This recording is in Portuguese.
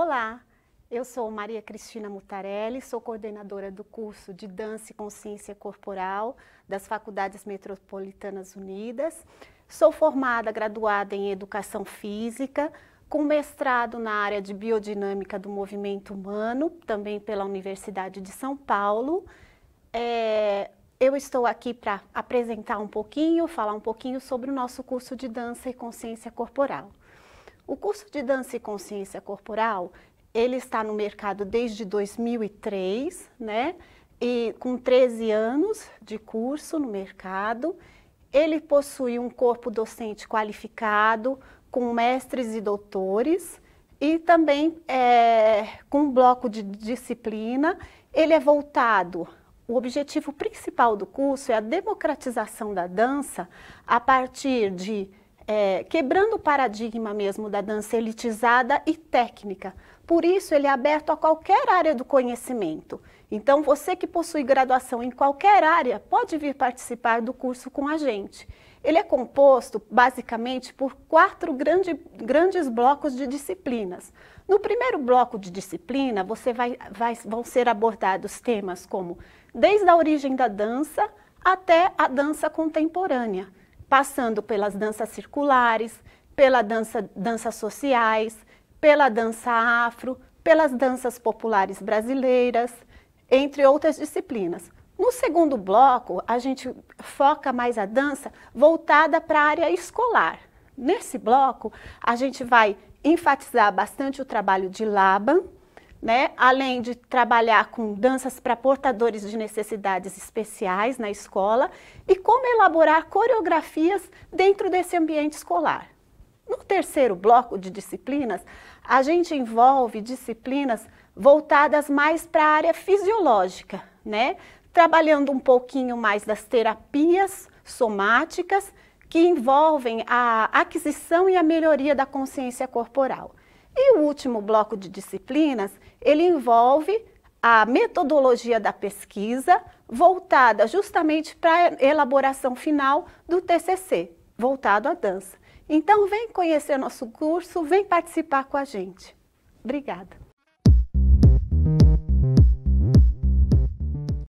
Olá, eu sou Maria Cristina Mutarelli, sou coordenadora do curso de Dança e Consciência Corporal das Faculdades Metropolitanas Unidas. Sou formada, graduada em Educação Física, com mestrado na área de Biodinâmica do Movimento Humano, também pela Universidade de São Paulo. É, eu estou aqui para apresentar um pouquinho, falar um pouquinho sobre o nosso curso de Dança e Consciência Corporal. O curso de Dança e Consciência Corporal, ele está no mercado desde 2003, né? E com 13 anos de curso no mercado, ele possui um corpo docente qualificado, com mestres e doutores, e também é, com um bloco de disciplina. Ele é voltado o objetivo principal do curso é a democratização da dança a partir de é, quebrando o paradigma mesmo da dança elitizada e técnica. Por isso, ele é aberto a qualquer área do conhecimento. Então, você que possui graduação em qualquer área pode vir participar do curso com a gente. Ele é composto, basicamente, por quatro grande, grandes blocos de disciplinas. No primeiro bloco de disciplina, você vai, vai, vão ser abordados temas como desde a origem da dança até a dança contemporânea passando pelas danças circulares, pela dança danças sociais, pela dança afro, pelas danças populares brasileiras, entre outras disciplinas. No segundo bloco, a gente foca mais a dança voltada para a área escolar. Nesse bloco, a gente vai enfatizar bastante o trabalho de Laban, né? além de trabalhar com danças para portadores de necessidades especiais na escola e como elaborar coreografias dentro desse ambiente escolar. No terceiro bloco de disciplinas, a gente envolve disciplinas voltadas mais para a área fisiológica, né? trabalhando um pouquinho mais das terapias somáticas que envolvem a aquisição e a melhoria da consciência corporal. E o último bloco de disciplinas, ele envolve a metodologia da pesquisa voltada justamente para a elaboração final do TCC, voltado à dança. Então, vem conhecer nosso curso, vem participar com a gente. Obrigada.